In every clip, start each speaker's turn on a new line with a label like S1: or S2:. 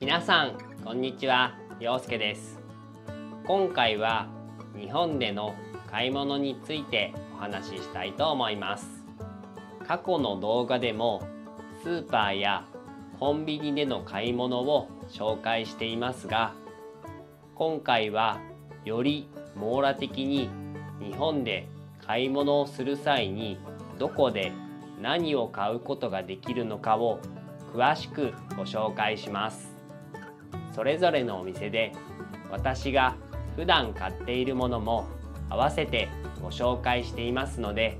S1: 皆さんこんにちは陽介です今回は日本での買い物についてお話ししたいと思います過去の動画でもスーパーやコンビニでの買い物を紹介していますが今回はより網羅的に日本で買い物をする際にどこで何を買うことができるのかを詳しくご紹介しますそれぞれのお店で私が普段買っているものも合わせてご紹介していますので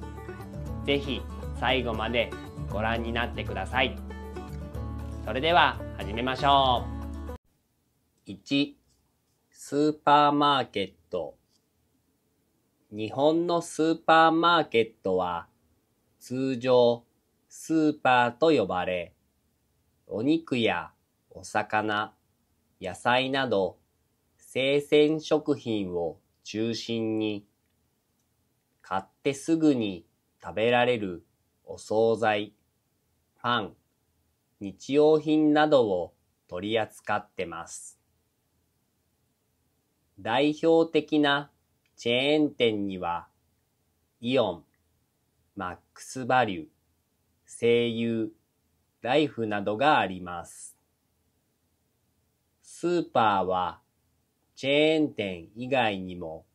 S1: 是非最後までご覧になってくださいそれでは始めましょう1スーパーマーケット日本のスーパーマーケットは通常スーパーと呼ばれお肉やお魚野菜など生鮮食品を中心に買ってすぐに食べられるお惣菜、パン、日用品などを取り扱ってます。代表的なチェーン店には、イオン、マックスバリュー、声優、ライフなどがあります。スーパーはチェーン店以外にも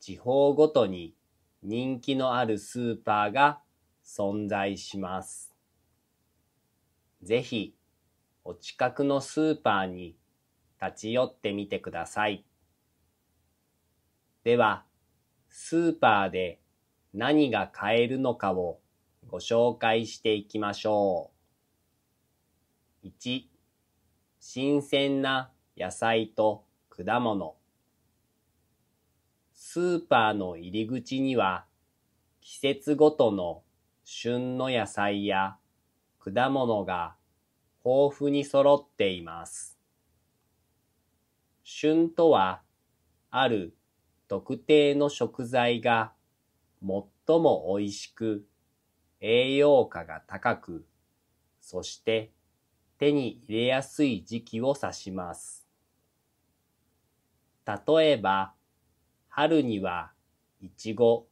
S1: 地方ごとに人気のあるスーパーが存在します。ぜひお近くのスーパーに立ち寄ってみてください。では、スーパーで何が買えるのかをご紹介していきましょう。1新鮮な野菜と果物。スーパーの入り口には季節ごとの旬の野菜や果物が豊富に揃っています。旬とはある特定の食材が最も美味しく栄養価が高く、そして手に入れやすい時期を指します。例えば、春にはいちご、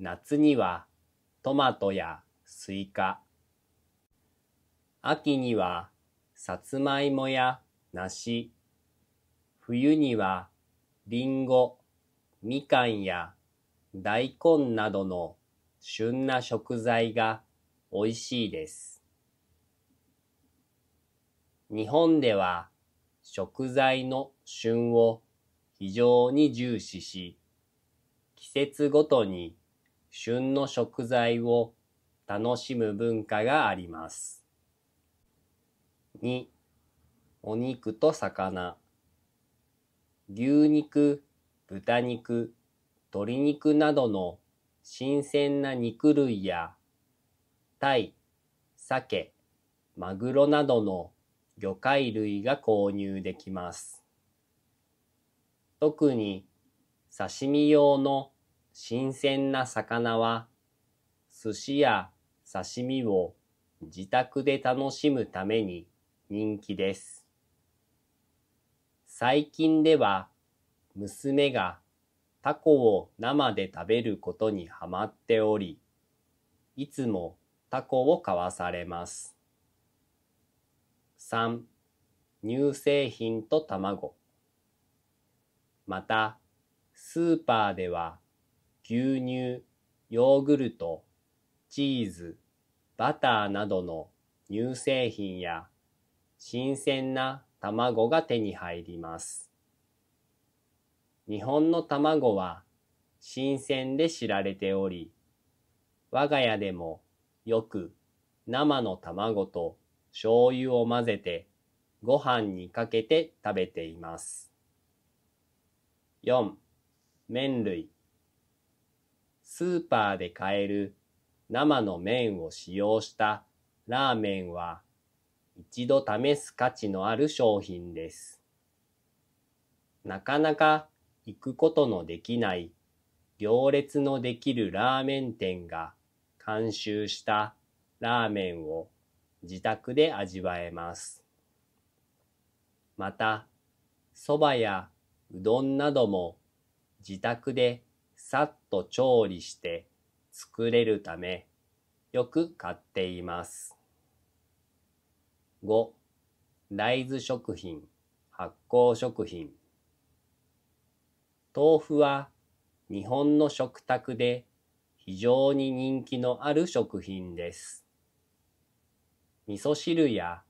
S1: 夏にはトマトやスイカ、秋にはさつまいもや梨、冬にはりんご、みかんや大根などの旬な食材が美味しいです。日本では食材の旬を非常に重視し、季節ごとに旬の食材を楽しむ文化があります。2. お肉と魚。牛肉、豚肉、鶏肉などの新鮮な肉類や、タイ、鮭、マグロなどの魚介類が購入できます。特に刺身用の新鮮な魚は寿司や刺身を自宅で楽しむために人気です。最近では娘がタコを生で食べることにはまっており、いつもタコを買わされます。3乳製品と卵またスーパーでは牛乳ヨーグルトチーズバターなどの乳製品や新鮮な卵が手に入ります日本の卵は新鮮で知られており我が家でもよく生の卵と醤油を混ぜてご飯にかけて食べています。4. 麺類スーパーで買える生の麺を使用したラーメンは一度試す価値のある商品です。なかなか行くことのできない行列のできるラーメン店が監修したラーメンを自宅で味わえます。また、蕎麦やうどんなども自宅でさっと調理して作れるため、よく買っています。5. 大豆食品、発酵食品。豆腐は日本の食卓で非常に人気のある食品です。味噌汁や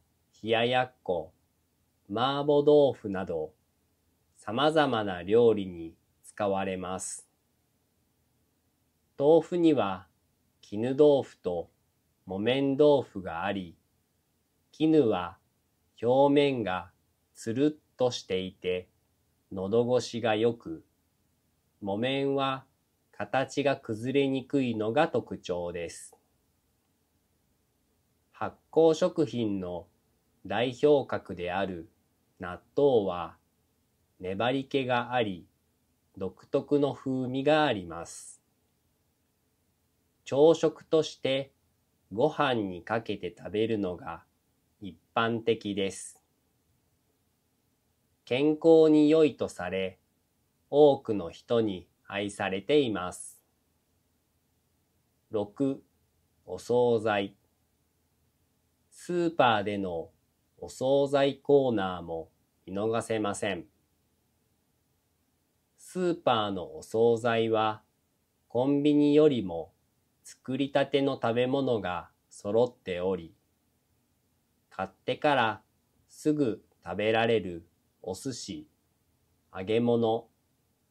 S1: 冷ややっこ、麻婆豆腐など、様々な料理に使われます。豆腐には絹豆腐と木綿豆腐があり、絹は表面がつるっとしていて、喉越しが良く、木綿は形が崩れにくいのが特徴です。発酵食品の代表格である納豆は粘り気があり独特の風味があります。朝食としてご飯にかけて食べるのが一般的です。健康に良いとされ、多くの人に愛されています。6. お惣菜スーパーでのお惣菜コーナーも見逃せません。スーパーのお惣菜はコンビニよりも作りたての食べ物が揃っており、買ってからすぐ食べられるお寿司、揚げ物、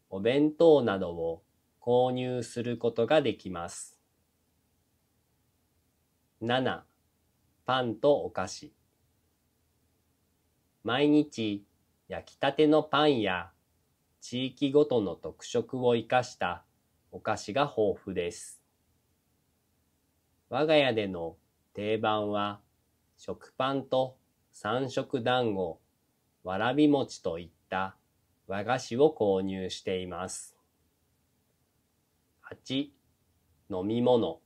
S1: お弁当などを購入することができます。7パンとお菓子毎日焼きたてのパンや地域ごとの特色を生かしたお菓子が豊富です。我が家での定番は食パンと三色団子、わらび餅といった和菓子を購入しています。8. 飲み物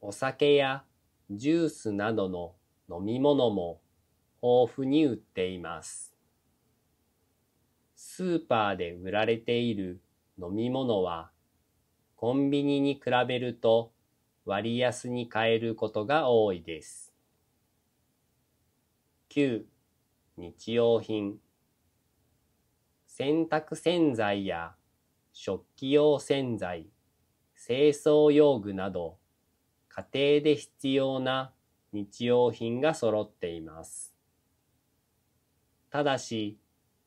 S1: お酒やジュースなどの飲み物も豊富に売っています。スーパーで売られている飲み物はコンビニに比べると割安に買えることが多いです。9. 日用品洗濯洗剤や食器用洗剤、清掃用具など家庭で必要な日用品が揃っています。ただし、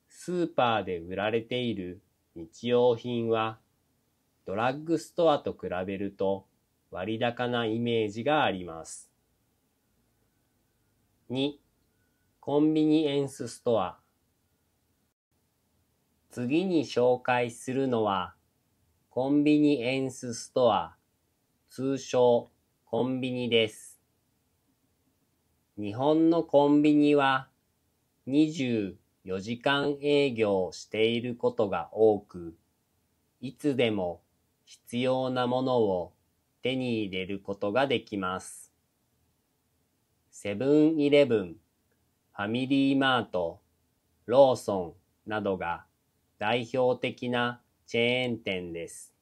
S1: スーパーで売られている日用品は、ドラッグストアと比べると割高なイメージがあります。2. コンビニエンスストア次に紹介するのは、コンビニエンスストア、通称コンビニです。日本のコンビニは24時間営業していることが多く、いつでも必要なものを手に入れることができます。セブンイレブン、ファミリーマート、ローソンなどが代表的なチェーン店です。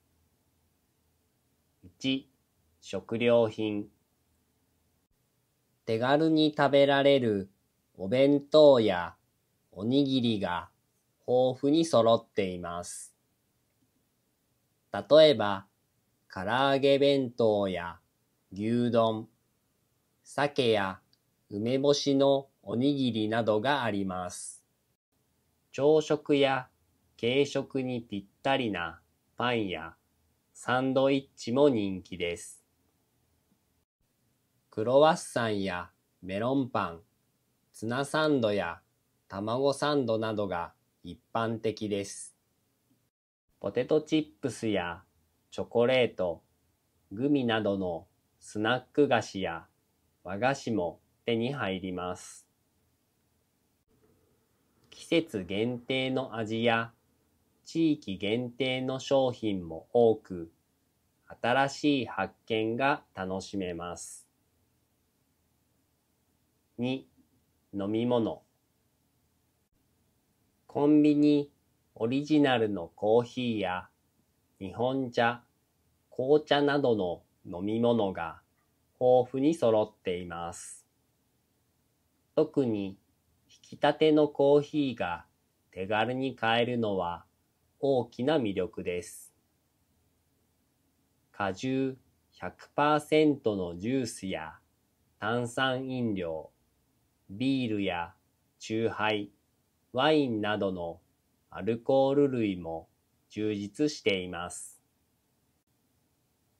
S1: 1食料品。手軽に食べられるお弁当やおにぎりが豊富に揃っています。例えば、唐揚げ弁当や牛丼、鮭や梅干しのおにぎりなどがあります。朝食や軽食にぴったりなパンやサンドイッチも人気です。クロワッサンやメロンパン、ツナサンドや卵サンドなどが一般的です。ポテトチップスやチョコレート、グミなどのスナック菓子や和菓子も手に入ります。季節限定の味や地域限定の商品も多く、新しい発見が楽しめます。二。飲み物コンビニオリジナルのコーヒーや日本茶、紅茶などの飲み物が豊富に揃っています。特に引き立てのコーヒーが手軽に買えるのは大きな魅力です。果汁100%のジュースや炭酸飲料、ビールや酎ハイ、ワインなどのアルコール類も充実しています。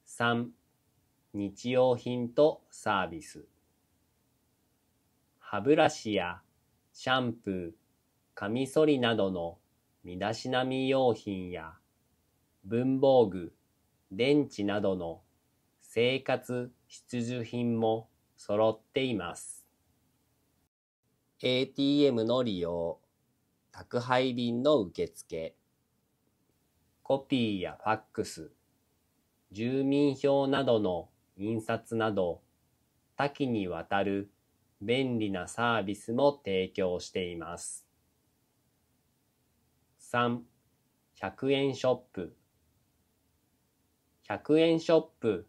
S1: 3. 日用品とサービス。歯ブラシやシャンプー、カミソリなどの身だしなみ用品や文房具、電池などの生活必需品も揃っています。ATM の利用、宅配便の受付、コピーやファックス、住民票などの印刷など、多岐にわたる便利なサービスも提供しています。3、100円ショップ。100円ショップ、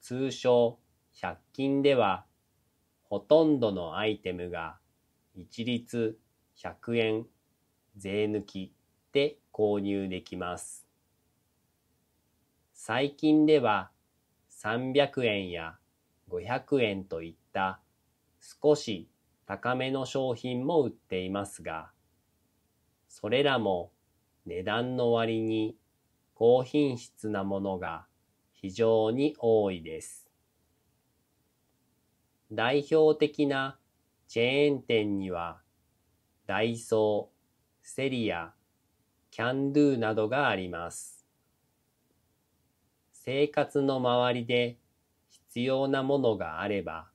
S1: 通称100均では、ほとんどのアイテムが一律100円税抜きで購入できます。最近では300円や500円といった少し高めの商品も売っていますが、それらも値段の割に高品質なものが非常に多いです。代表的なチェーン店にはダイソー、セリア、キャンドゥなどがあります。生活の周りで必要なものがあれば、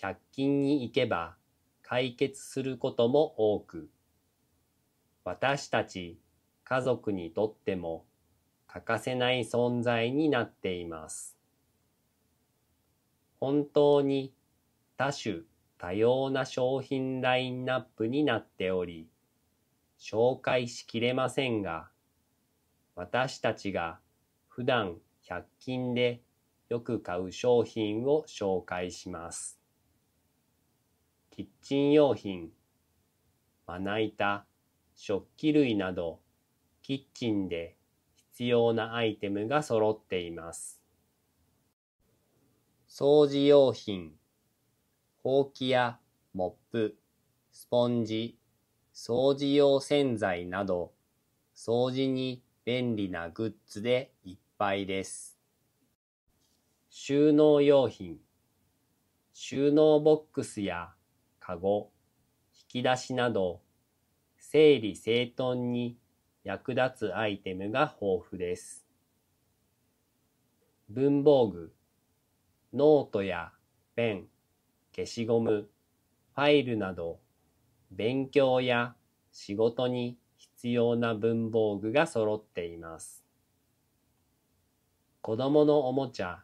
S1: 百均に行けば解決することも多く、私たち家族にとっても欠かせない存在になっています。本当に多種多様な商品ラインナップになっており、紹介しきれませんが、私たちが普段100均でよく買う商品を紹介します。キッチン用品、まな板、食器類など、キッチンで必要なアイテムが揃っています。掃除用品、ほうきやモップ、スポンジ、掃除用洗剤など、掃除に便利なグッズでいっぱいです。収納用品、収納ボックスやカゴ、引き出しなど、整理整頓に役立つアイテムが豊富です。文房具、ノートやペン、消しゴム、ファイルなど、勉強や仕事に必要な文房具が揃っています。子供のおもちゃ、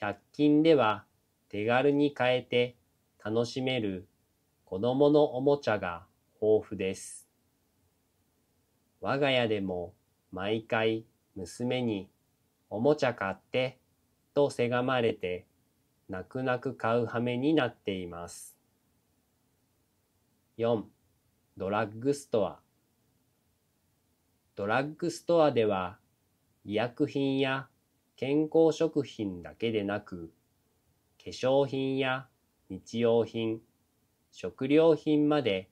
S1: 100均では手軽に買えて楽しめる子供のおもちゃが豊富です。我が家でも毎回娘におもちゃ買ってとせがまれて泣く泣く買う羽目になっています。4. ドラッグストアドラッグストアでは医薬品や健康食品だけでなく化粧品や日用品、食料品まで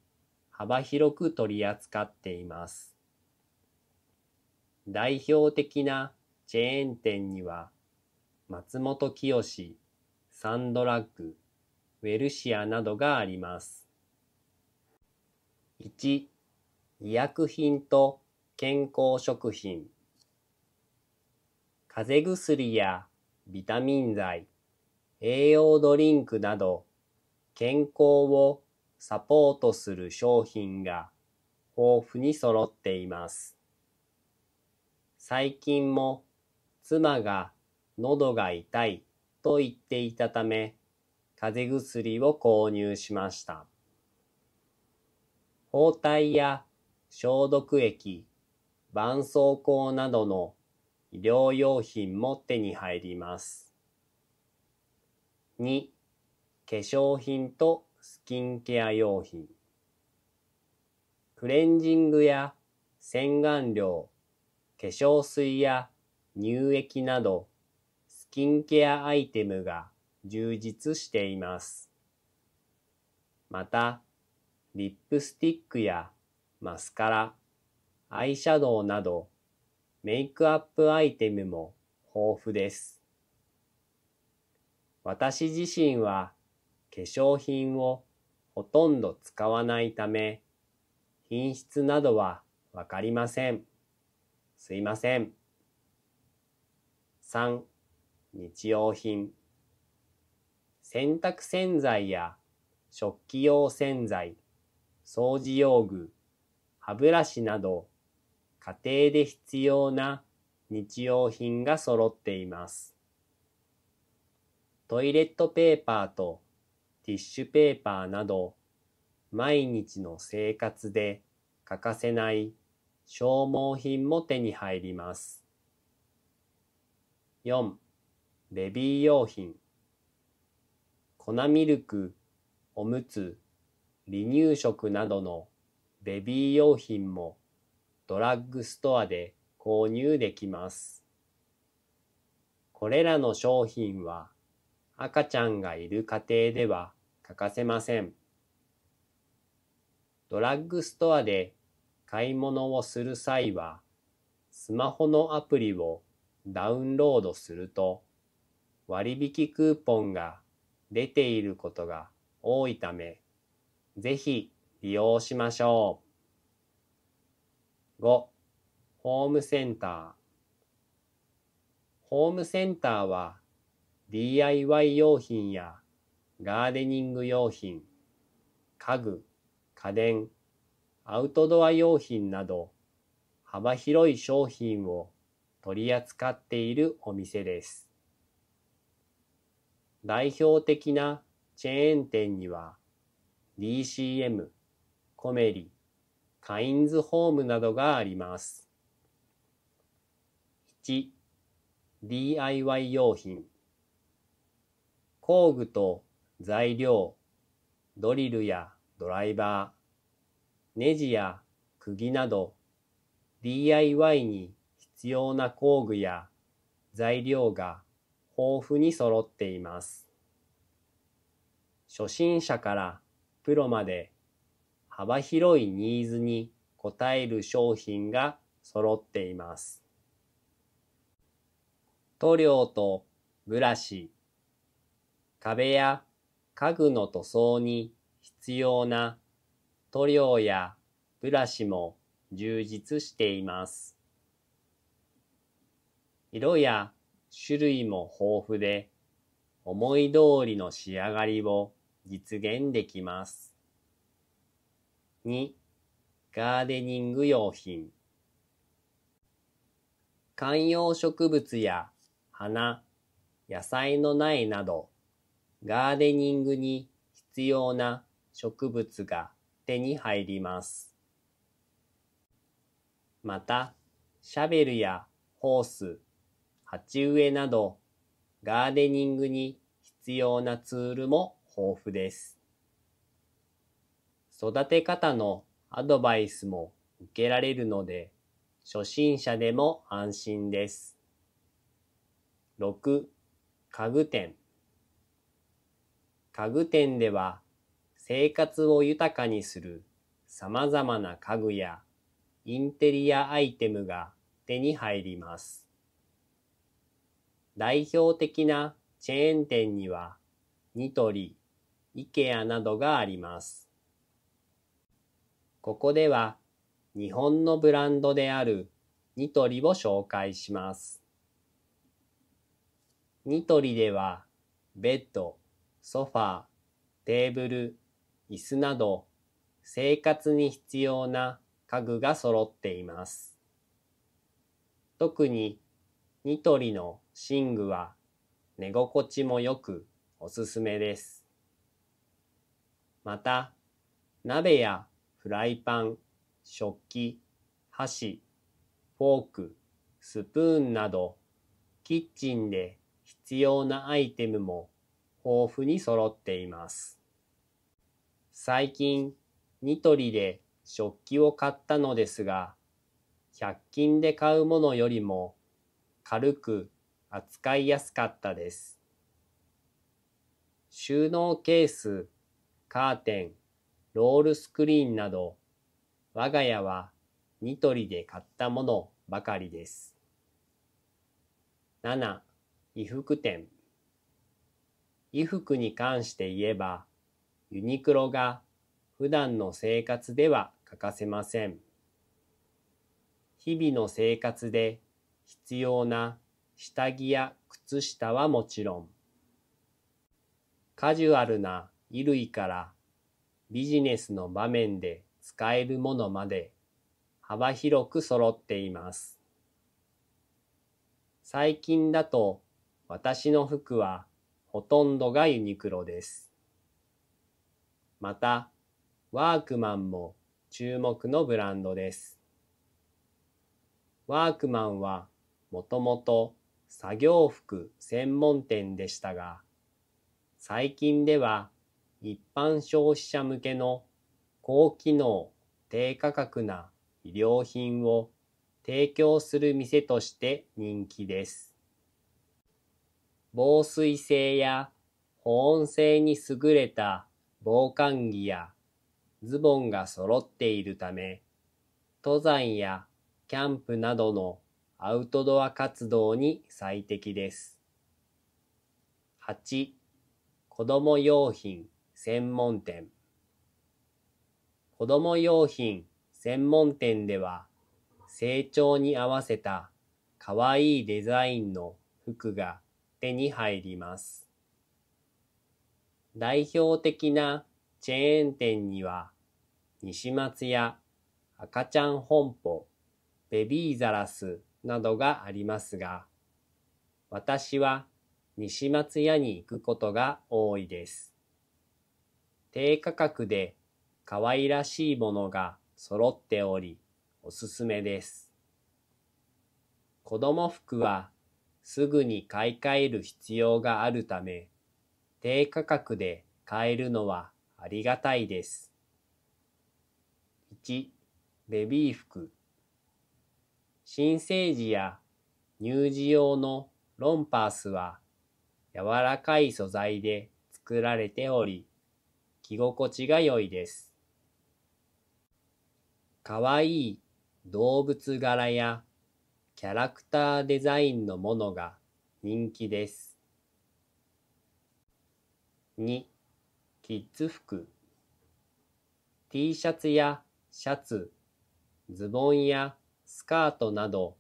S1: 幅広く取り扱っています。代表的なチェーン店には松本清サンドラッグ、ウェルシアなどがあります。1、医薬品と健康食品。風邪薬やビタミン剤、栄養ドリンクなど健康をサポートする商品が豊富に揃っています。最近も妻が喉が痛いと言っていたため、風邪薬を購入しました。包帯や消毒液、絆創膏などの医療用品も手に入ります。2. 化粧品とスキンケア用品。クレンジングや洗顔料、化粧水や乳液などキンケアアイテムが充実しています。また、リップスティックやマスカラ、アイシャドウなど、メイクアップアイテムも豊富です。私自身は化粧品をほとんど使わないため、品質などはわかりません。すいません。3日用品洗濯洗剤や食器用洗剤掃除用具歯ブラシなど家庭で必要な日用品が揃っていますトイレットペーパーとティッシュペーパーなど毎日の生活で欠かせない消耗品も手に入ります。4. ベビー用品、粉ミルク、おむつ、離乳食などのベビー用品もドラッグストアで購入できます。これらの商品は赤ちゃんがいる家庭では欠かせません。ドラッグストアで買い物をする際はスマホのアプリをダウンロードすると割引クーポンが出ていることが多いため、ぜひ利用しましょう。5. ホームセンター。ホームセンターは DIY 用品やガーデニング用品、家具、家電、アウトドア用品など幅広い商品を取り扱っているお店です。代表的なチェーン店には DCM、コメリ、カインズホームなどがあります。1、DIY 用品。工具と材料、ドリルやドライバー、ネジや釘など DIY に必要な工具や材料が豊富に揃っています。初心者からプロまで幅広いニーズに応える商品が揃っています。塗料とブラシ、壁や家具の塗装に必要な塗料やブラシも充実しています。色や種類も豊富で、思い通りの仕上がりを実現できます。2. ガーデニング用品観葉植物や花、野菜の苗など、ガーデニングに必要な植物が手に入ります。また、シャベルやホース、鉢植えなどガーデニングに必要なツールも豊富です。育て方のアドバイスも受けられるので、初心者でも安心です。6. 家具店家具店では生活を豊かにする様々な家具やインテリアアイテムが手に入ります。代表的なチェーン店にはニトリ、イケアなどがあります。ここでは日本のブランドであるニトリを紹介します。ニトリではベッド、ソファー、テーブル、椅子など生活に必要な家具が揃っています。特にニトリの寝具は寝心地もよくおすすめです。また、鍋やフライパン、食器、箸、フォーク、スプーンなど、キッチンで必要なアイテムも豊富に揃っています。最近、ニトリで食器を買ったのですが、100均で買うものよりも軽く扱いやすかったです。収納ケース、カーテン、ロールスクリーンなど、我が家はニトリで買ったものばかりです。7. 衣服店衣服に関して言えば、ユニクロが普段の生活では欠かせません。日々の生活で必要な下着や靴下はもちろん、カジュアルな衣類からビジネスの場面で使えるものまで幅広く揃っています。最近だと私の服はほとんどがユニクロです。また、ワークマンも注目のブランドです。ワークマンはもともと作業服専門店でしたが、最近では一般消費者向けの高機能低価格な衣料品を提供する店として人気です。防水性や保温性に優れた防寒着やズボンが揃っているため、登山やキャンプなどのアウトドア活動に最適です。8. 子供用品専門店子供用品専門店では成長に合わせたかわいいデザインの服が手に入ります。代表的なチェーン店には西松屋、赤ちゃん本舗、ベビーザラス、などがありますが、私は西松屋に行くことが多いです。低価格で可愛らしいものが揃っており、おすすめです。子供服はすぐに買い替える必要があるため、低価格で買えるのはありがたいです。1、ベビー服。新生児や乳児用のロンパースは柔らかい素材で作られており、着心地が良いです。かわいい動物柄やキャラクターデザインのものが人気です。2. キッズ服 T シャツやシャツ、ズボンやスカートなど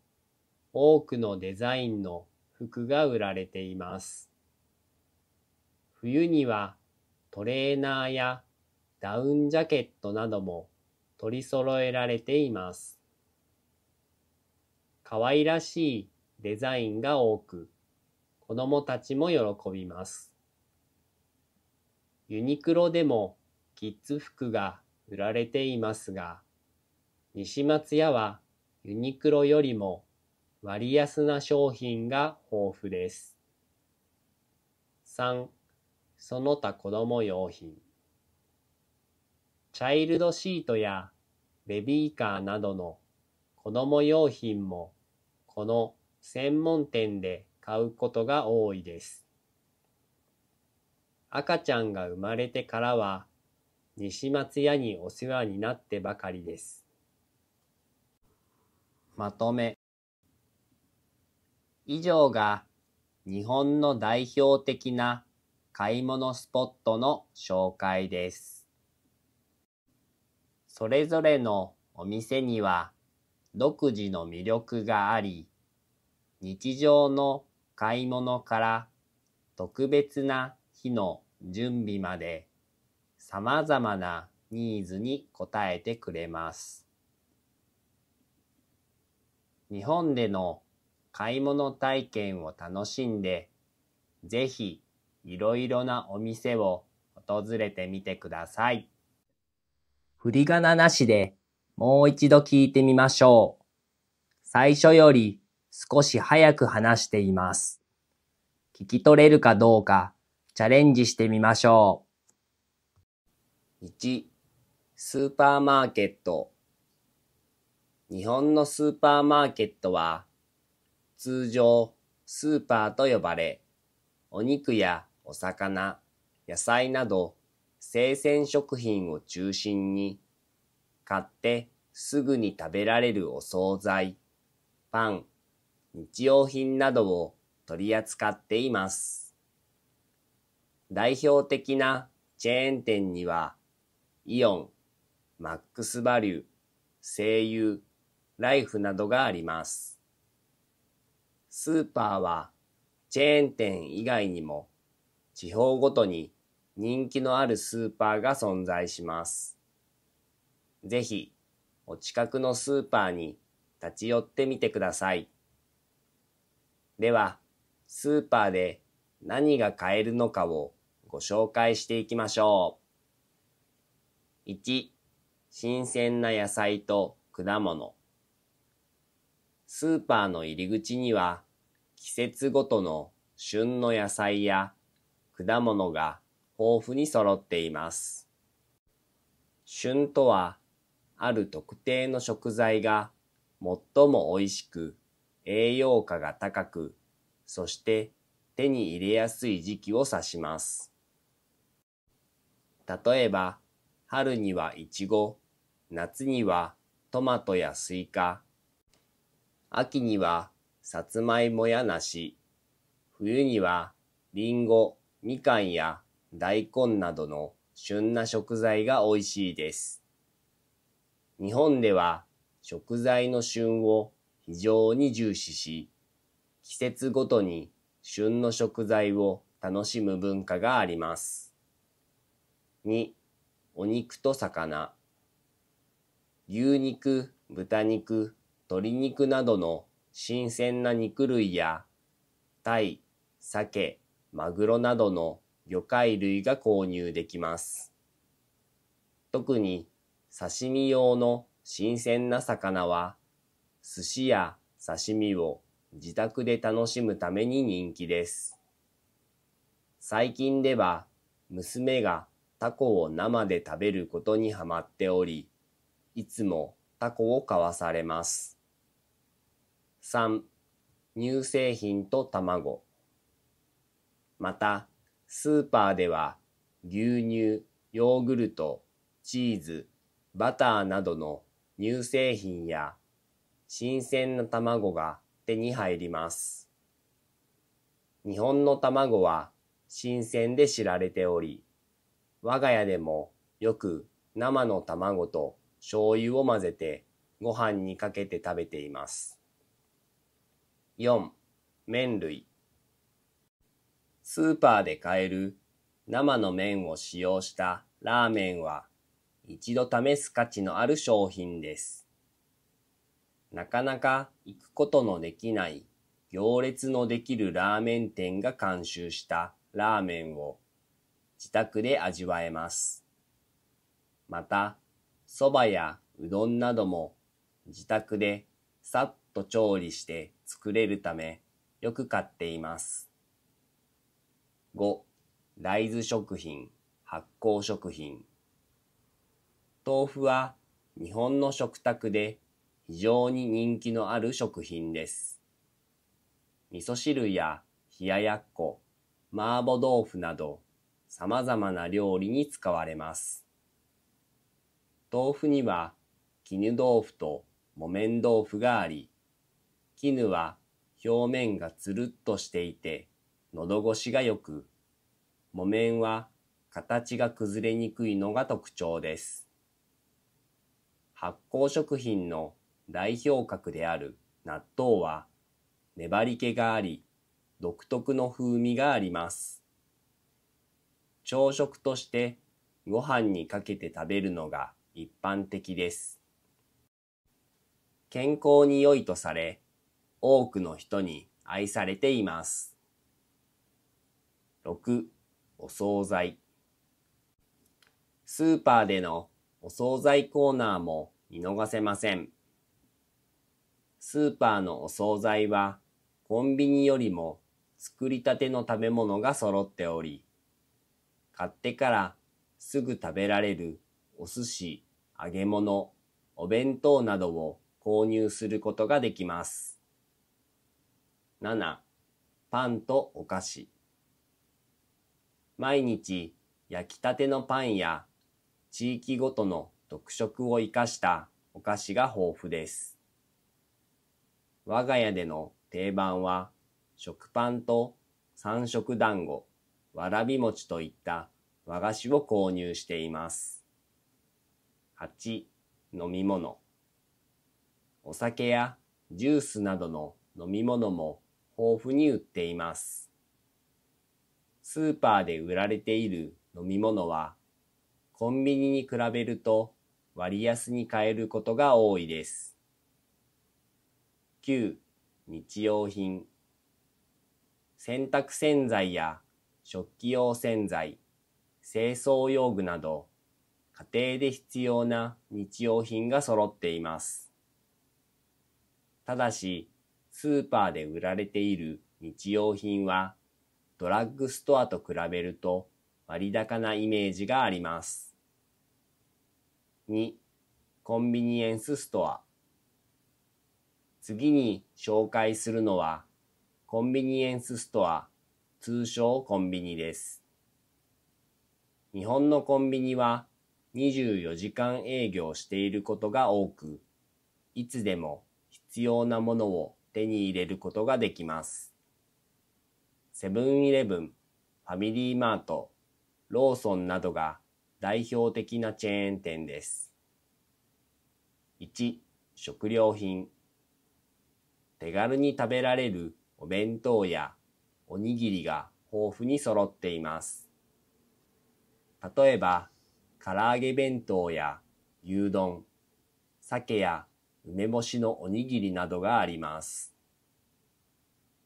S1: 多くのデザインの服が売られています。冬にはトレーナーやダウンジャケットなども取り揃えられています。可愛らしいデザインが多く、子供たちも喜びます。ユニクロでもキッズ服が売られていますが、西松屋はユニクロよりも割安な商品が豊富です。3. その他子供用品。チャイルドシートやベビーカーなどの子供用品もこの専門店で買うことが多いです。赤ちゃんが生まれてからは西松屋にお世話になってばかりです。まとめ。以上が日本の代表的な買い物スポットの紹介です。それぞれのお店には独自の魅力があり、日常の買い物から特別な日の準備まで様々なニーズに応えてくれます。日本での買い物体験を楽しんで、ぜひいろいろなお店を訪れてみてください。振り仮名なしでもう一度聞いてみましょう。最初より少し早く話しています。聞き取れるかどうかチャレンジしてみましょう。1、スーパーマーケット。日本のスーパーマーケットは通常スーパーと呼ばれ、お肉やお魚、野菜など生鮮食品を中心に買ってすぐに食べられるお惣菜、パン、日用品などを取り扱っています。代表的なチェーン店には、イオン、マックスバリュー、西友、ライフなどがあります。スーパーはチェーン店以外にも地方ごとに人気のあるスーパーが存在します。ぜひお近くのスーパーに立ち寄ってみてください。では、スーパーで何が買えるのかをご紹介していきましょう。1、新鮮な野菜と果物。スーパーの入り口には季節ごとの旬の野菜や果物が豊富に揃っています。旬とはある特定の食材が最も美味しく栄養価が高くそして手に入れやすい時期を指します。例えば春にはイチゴ、夏にはトマトやスイカ秋にはさつまいもや梨、冬にはりんご、みかんや大根などの旬な食材が美味しいです。日本では食材の旬を非常に重視し、季節ごとに旬の食材を楽しむ文化があります。2、お肉と魚。牛肉、豚肉、鶏肉などの新鮮な肉類や、タイ、鮭、マグロなどの魚介類が購入できます。特に刺身用の新鮮な魚は、寿司や刺身を自宅で楽しむために人気です。最近では娘がタコを生で食べることにはまっており、いつもタコを買わされます。3乳製品と卵またスーパーでは牛乳ヨーグルトチーズバターなどの乳製品や新鮮な卵が手に入ります日本の卵は新鮮で知られており我が家でもよく生の卵と醤油を混ぜてご飯にかけて食べています。4. 麺類スーパーで買える生の麺を使用したラーメンは一度試す価値のある商品です。なかなか行くことのできない行列のできるラーメン店が監修したラーメンを自宅で味わえます。また、蕎麦やうどんなども自宅でさっと調理して作れるためよく買っています。5. 大豆食品、発酵食品。豆腐は日本の食卓で非常に人気のある食品です。味噌汁や冷ややっこ、麻婆豆腐など様々な料理に使われます。豆腐には絹豆腐と木綿豆腐があり、絹は表面がつるっとしていて、喉越しが良く、木綿は形が崩れにくいのが特徴です。発酵食品の代表格である納豆は粘り気があり、独特の風味があります。朝食としてご飯にかけて食べるのが一般的です。健康に良いとされ、多くの人に愛されています。6. お惣菜スーパーでのお惣菜コーナーも見逃せません。スーパーのお惣菜はコンビニよりも作りたての食べ物が揃っており、買ってからすぐ食べられるお寿司、揚げ物、お弁当などを購入することができます。7パンとお菓子毎日焼きたてのパンや地域ごとの特色を生かしたお菓子が豊富です。我が家での定番は食パンと三色団子、わらび餅といった和菓子を購入しています。8. 飲み物お酒やジュースなどの飲み物も豊富に売っています。スーパーで売られている飲み物はコンビニに比べると割安に買えることが多いです。9. 日用品洗濯洗剤や食器用洗剤、清掃用具など家庭で必要な日用品が揃っています。ただし、スーパーで売られている日用品はドラッグストアと比べると割高なイメージがあります。2. コンビニエンスストア次に紹介するのはコンビニエンスストア通称コンビニです。日本のコンビニは24時間営業していることが多く、いつでも必要なものを手に入れることができます。セブンイレブン、ファミリーマート、ローソンなどが代表的なチェーン店です。1、食料品。手軽に食べられるお弁当やおにぎりが豊富に揃っています。例えば、唐揚げ弁当や牛丼、鮭や梅干しのおにぎりなどがあります。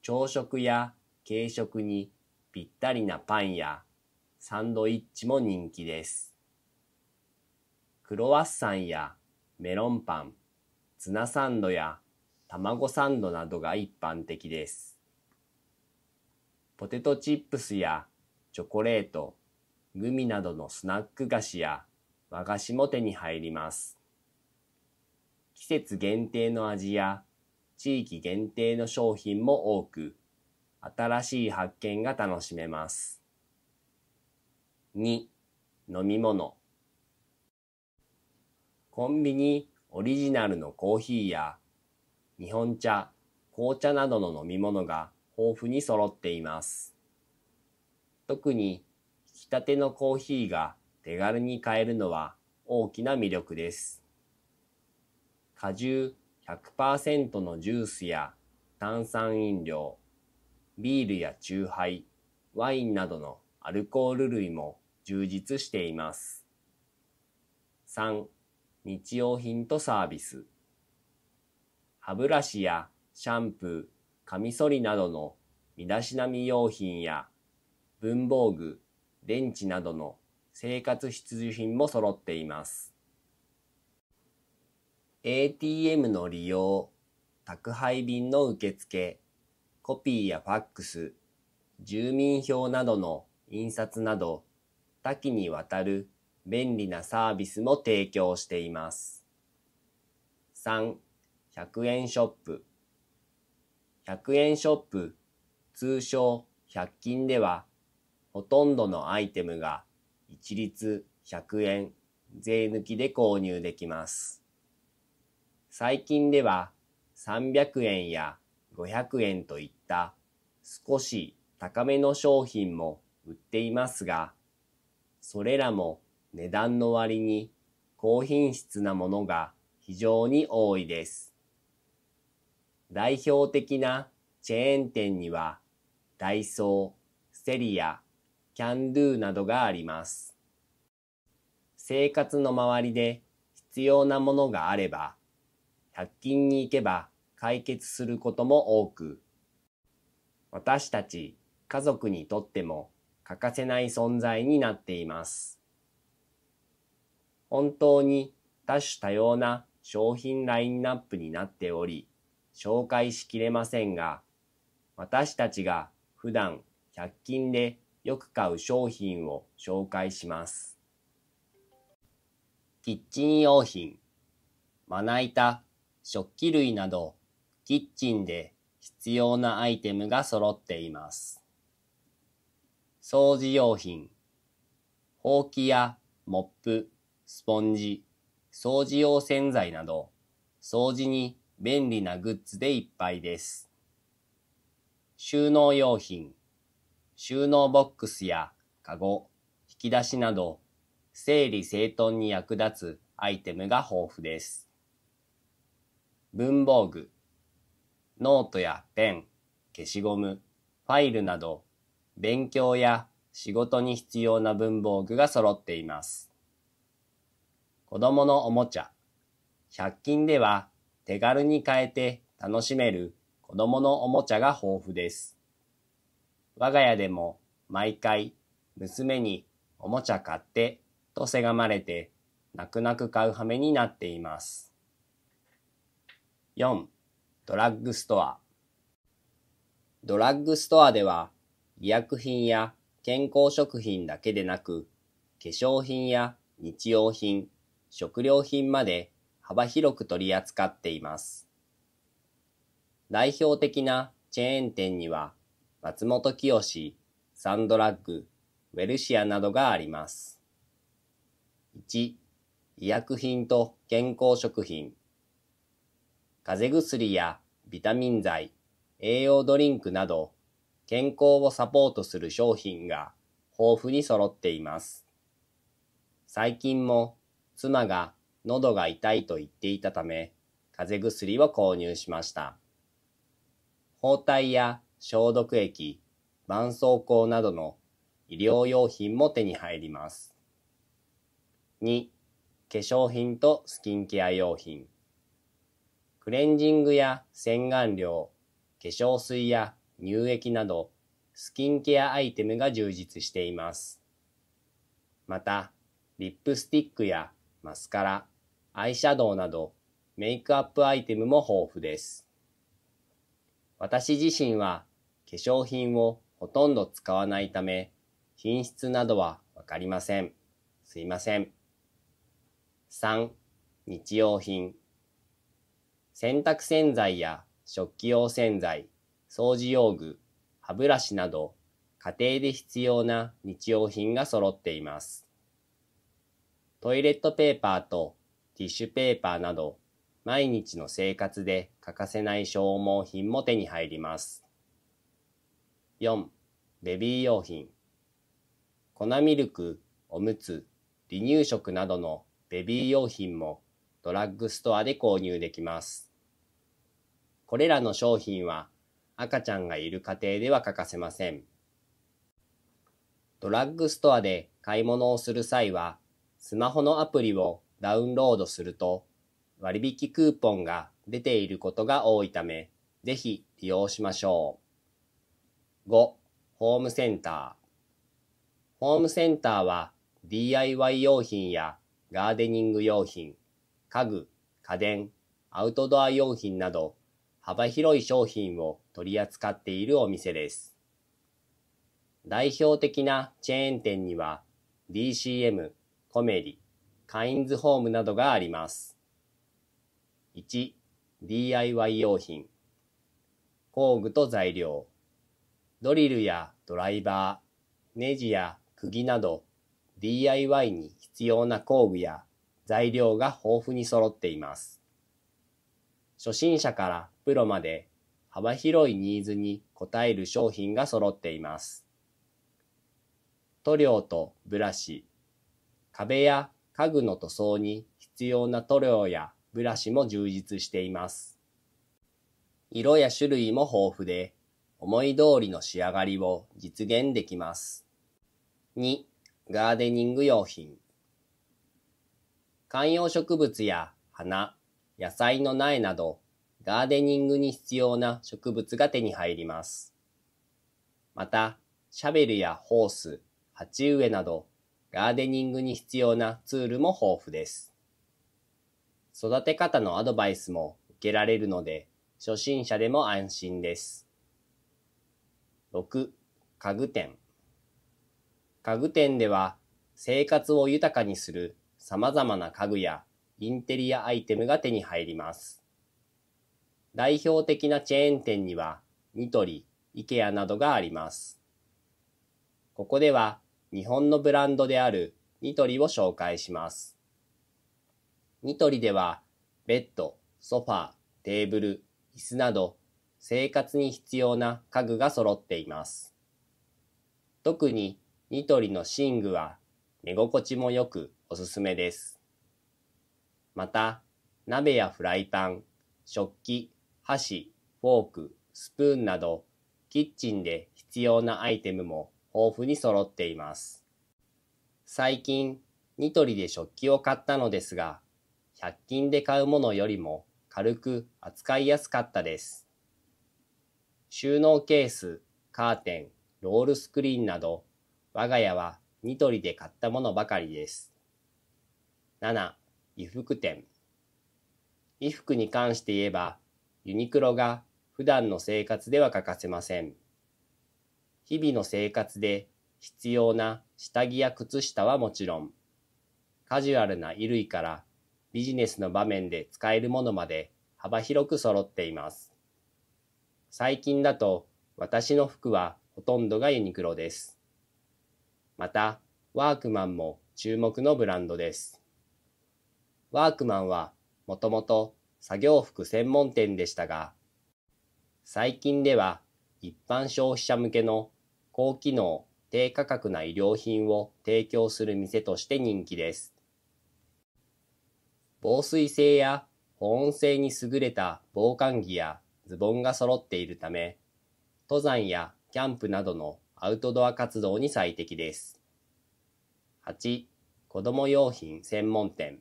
S1: 朝食や軽食にぴったりなパンやサンドイッチも人気です。クロワッサンやメロンパン、ツナサンドや卵サンドなどが一般的です。ポテトチップスやチョコレート、グミなどのスナック菓子や和菓子も手に入ります。季節限定の味や地域限定の商品も多く、新しい発見が楽しめます。2. 飲み物コンビニオリジナルのコーヒーや日本茶、紅茶などの飲み物が豊富に揃っています。特に引き立てのコーヒーが手軽に買えるのは大きな魅力です。果汁100%のジュースや炭酸飲料、ビールやチューハイ、ワインなどのアルコール類も充実しています。3. 日用品とサービス。歯ブラシやシャンプー、カミソリなどの身だしなみ用品や文房具、電池などの生活必需品も揃っています。ATM の利用、宅配便の受付、コピーやファックス、住民票などの印刷など、多岐にわたる便利なサービスも提供しています。3、100円ショップ。100円ショップ、通称100均では、ほとんどのアイテムが一律100円税抜きで購入できます。最近では300円や500円といった少し高めの商品も売っていますが、それらも値段の割に高品質なものが非常に多いです。代表的なチェーン店にはダイソー、セリア、キャンドゥなどがあります。生活の周りで必要なものがあれば100均に行けば解決することも多く、私たち家族にとっても欠かせない存在になっています。本当に多種多様な商品ラインナップになっており、紹介しきれませんが、私たちが普段100均でよく買う商品を紹介します。キッチン用品、まな板、食器類など、キッチンで必要なアイテムが揃っています。掃除用品、ほうきやモップ、スポンジ、掃除用洗剤など、掃除に便利なグッズでいっぱいです。収納用品、収納ボックスやカゴ、引き出しなど、整理整頓に役立つアイテムが豊富です。文房具、ノートやペン、消しゴム、ファイルなど、勉強や仕事に必要な文房具が揃っています。子供のおもちゃ、100均では手軽に買えて楽しめる子供のおもちゃが豊富です。我が家でも毎回娘におもちゃ買ってとせがまれて泣く泣く買う羽目になっています。4. ドラッグストア。ドラッグストアでは、医薬品や健康食品だけでなく、化粧品や日用品、食料品まで幅広く取り扱っています。代表的なチェーン店には、松本清、サンドラッグ、ウェルシアなどがあります。1. 医薬品と健康食品。風邪薬やビタミン剤、栄養ドリンクなど、健康をサポートする商品が豊富に揃っています。最近も妻が喉が痛いと言っていたため、風邪薬を購入しました。包帯や消毒液、絆創膏などの医療用品も手に入ります。2. 化粧品とスキンケア用品。クレンジングや洗顔料、化粧水や乳液など、スキンケアアイテムが充実しています。また、リップスティックやマスカラ、アイシャドウなど、メイクアップアイテムも豊富です。私自身は化粧品をほとんど使わないため、品質などはわかりません。すいません。3、日用品。洗濯洗剤や食器用洗剤、掃除用具、歯ブラシなど家庭で必要な日用品が揃っています。トイレットペーパーとティッシュペーパーなど毎日の生活で欠かせない消耗品も手に入ります。4. ベビー用品。粉ミルク、おむつ、離乳食などのベビー用品もドラッグストアで購入できます。これらの商品は赤ちゃんがいる家庭では欠かせません。ドラッグストアで買い物をする際は、スマホのアプリをダウンロードすると割引クーポンが出ていることが多いため、ぜひ利用しましょう。5. ホームセンター。ホームセンターは DIY 用品やガーデニング用品、家具、家電、アウトドア用品など幅広い商品を取り扱っているお店です。代表的なチェーン店には DCM、コメリ、カインズホームなどがあります。1、DIY 用品。工具と材料。ドリルやドライバー、ネジや釘など DIY に必要な工具や材料が豊富に揃っています。初心者からプロまで幅広いニーズに応える商品が揃っています。塗料とブラシ、壁や家具の塗装に必要な塗料やブラシも充実しています。色や種類も豊富で、思い通りの仕上がりを実現できます。2. ガーデニング用品観葉植物や花、野菜の苗など、ガーデニングに必要な植物が手に入ります。また、シャベルやホース、鉢植えなど、ガーデニングに必要なツールも豊富です。育て方のアドバイスも受けられるので、初心者でも安心です。6. 家具店家具店では生活を豊かにする様々な家具やインテリアアイテムが手に入ります。代表的なチェーン店にはニトリ、イケアなどがあります。ここでは日本のブランドであるニトリを紹介します。ニトリではベッド、ソファー、テーブル、椅子など生活に必要な家具が揃っています。特にニトリの寝具は寝心地も良くおすすめです。また、鍋やフライパン、食器、箸、フォーク、スプーンなど、キッチンで必要なアイテムも豊富に揃っています。最近、ニトリで食器を買ったのですが、100均で買うものよりも軽く扱いやすかったです。収納ケース、カーテン、ロールスクリーンなど、我が家はニトリで買ったものばかりです。7、衣服店。衣服に関して言えば、ユニクロが普段の生活では欠かせません。日々の生活で必要な下着や靴下はもちろん、カジュアルな衣類からビジネスの場面で使えるものまで幅広く揃っています。最近だと私の服はほとんどがユニクロです。また、ワークマンも注目のブランドです。ワークマンはもともと作業服専門店でしたが、最近では一般消費者向けの高機能低価格な衣料品を提供する店として人気です。防水性や保温性に優れた防寒着やズボンが揃っているため、登山やキャンプなどのアウトドア活動に最適です。8. 子供用品専門店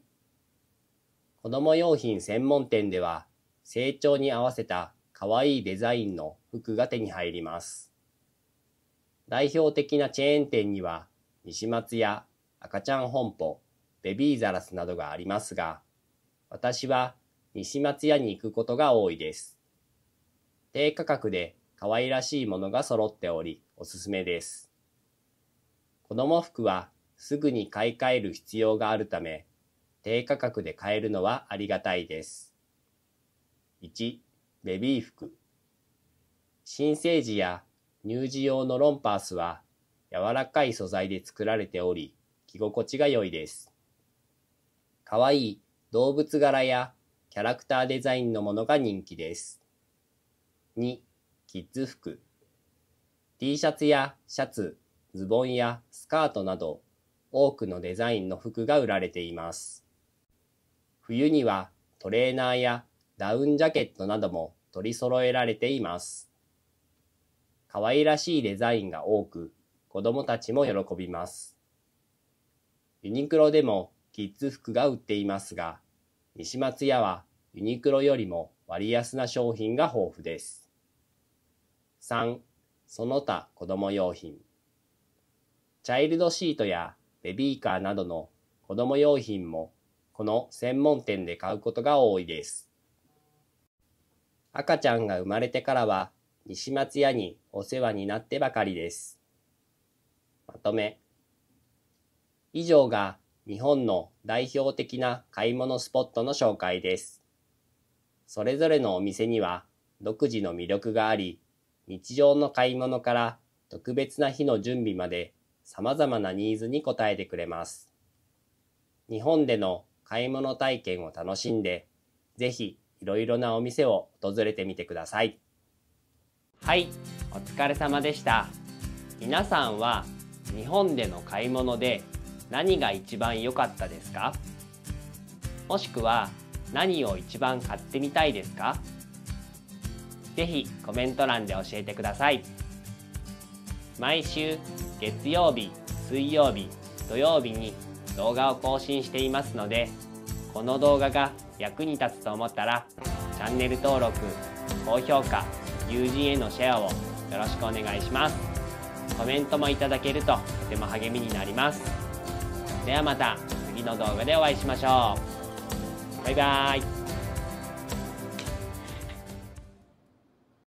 S1: 子供用品専門店では、成長に合わせた可愛いデザインの服が手に入ります。代表的なチェーン店には、西松屋、赤ちゃん本舗、ベビーザラスなどがありますが、私は西松屋に行くことが多いです。低価格で可愛らしいものが揃っており、おすすめです。子供服はすぐに買い替える必要があるため、低価格で買えるのはありがたいです。1、ベビー服。新生児や乳児用のロンパースは柔らかい素材で作られており、着心地が良いです。かわいい動物柄やキャラクターデザインのものが人気です。2、キッズ服。T シャツやシャツ、ズボンやスカートなど、多くのデザインの服が売られています。冬にはトレーナーやダウンジャケットなども取り揃えられています。可愛らしいデザインが多く、子供たちも喜びます。ユニクロでもキッズ服が売っていますが、西松屋はユニクロよりも割安な商品が豊富です。3. その他子供用品。チャイルドシートやベビーカーなどの子供用品もこの専門店で買うことが多いです。赤ちゃんが生まれてからは西松屋にお世話になってばかりです。まとめ。以上が日本の代表的な買い物スポットの紹介です。それぞれのお店には独自の魅力があり、日常の買い物から特別な日の準備まで様々なニーズに応えてくれます。日本での買い物体験を楽しんで、ぜひいろいろなお店を訪れてみてください。はい、お疲れ様でした。皆さんは日本での買い物で何が一番良かったですかもしくは何を一番買ってみたいですかぜひコメント欄で教えてください。毎週月曜日、水曜日、土曜日に動画を更新していますのでこの動画が役に立つと思ったらチャンネル登録高評価友人へのシェアをよろしくお願いしますコメントもいただけるととても励みになりますではまた次の動画でお会いしましょうバイバーイ